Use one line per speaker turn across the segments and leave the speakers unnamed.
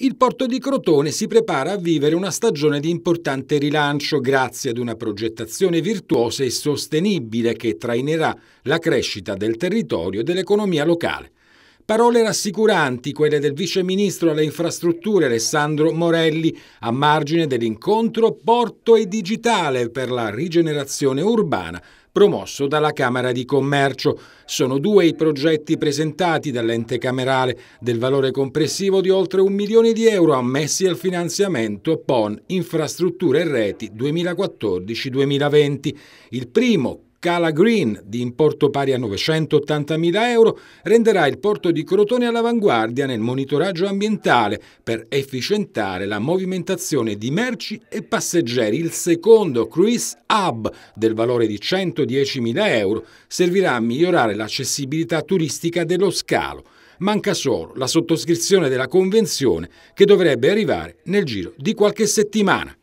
il porto di Crotone si prepara a vivere una stagione di importante rilancio grazie ad una progettazione virtuosa e sostenibile che trainerà la crescita del territorio e dell'economia locale. Parole rassicuranti quelle del vice ministro alle infrastrutture Alessandro Morelli a margine dell'incontro Porto e Digitale per la rigenerazione urbana promosso dalla Camera di Commercio. Sono due i progetti presentati dall'ente camerale, del valore complessivo di oltre un milione di euro ammessi al finanziamento PON Infrastrutture e Reti 2014-2020. Il primo, Cala Green, di importo pari a 980.000 euro, renderà il porto di Crotone all'avanguardia nel monitoraggio ambientale per efficientare la movimentazione di merci e passeggeri. Il secondo Cruise Hub, del valore di 110.000 euro, servirà a migliorare l'accessibilità turistica dello scalo. Manca solo la sottoscrizione della convenzione che dovrebbe arrivare nel giro di qualche settimana.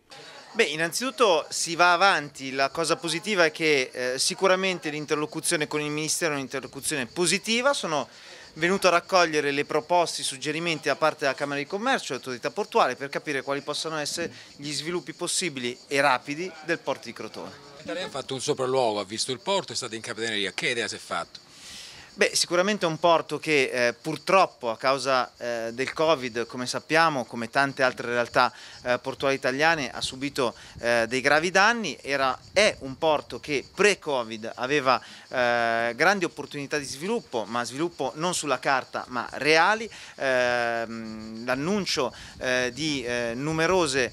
Beh, innanzitutto si va avanti, la cosa positiva è che eh, sicuramente l'interlocuzione con il Ministero è un'interlocuzione positiva, sono venuto a raccogliere le proposte, i suggerimenti da parte della Camera di Commercio e dell'autorità portuale per capire quali possano essere gli sviluppi possibili e rapidi del porto di Crotone. Lei ha fatto un sopralluogo, ha visto il porto, è stato in capitaneria, che idea si è fatto? Beh, sicuramente è un porto che eh, purtroppo a causa eh, del Covid, come sappiamo, come tante altre realtà eh, portuali italiane, ha subito eh, dei gravi danni. Era, è un porto che pre-Covid aveva eh, grandi opportunità di sviluppo, ma sviluppo non sulla carta, ma reali. Ehm, l'annuncio eh, di numerose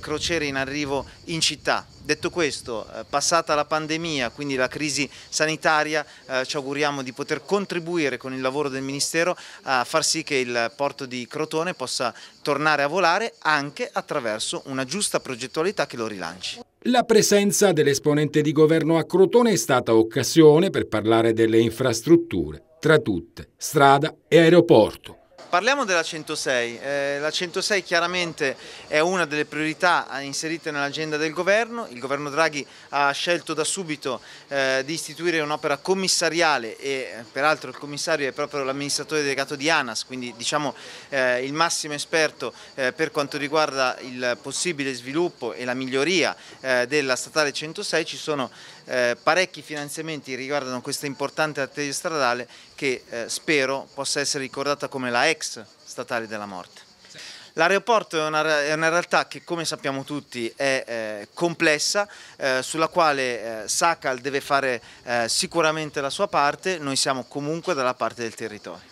crociere in arrivo in città. Detto questo, passata la pandemia, quindi la crisi sanitaria, ci auguriamo di poter contribuire con il lavoro del Ministero a far sì che il porto di Crotone possa tornare a volare anche attraverso una giusta progettualità che lo rilanci.
La presenza dell'esponente di governo a Crotone è stata occasione per parlare delle infrastrutture, tra tutte strada e aeroporto.
Parliamo della 106, eh, la 106 chiaramente è una delle priorità inserite nell'agenda del governo, il governo Draghi ha scelto da subito eh, di istituire un'opera commissariale e eh, peraltro il commissario è proprio l'amministratore delegato di ANAS, quindi diciamo eh, il massimo esperto eh, per quanto riguarda il possibile sviluppo e la miglioria eh, della statale 106, ci sono eh, parecchi finanziamenti riguardano questa importante arteria stradale che eh, spero possa essere ricordata come la ex statale della morte. L'aeroporto è, è, una realtà che come sappiamo tutti è eh, complessa, eh, sulla quale eh, Sacal deve fare eh, sicuramente la sua parte, noi siamo comunque dalla parte del territorio.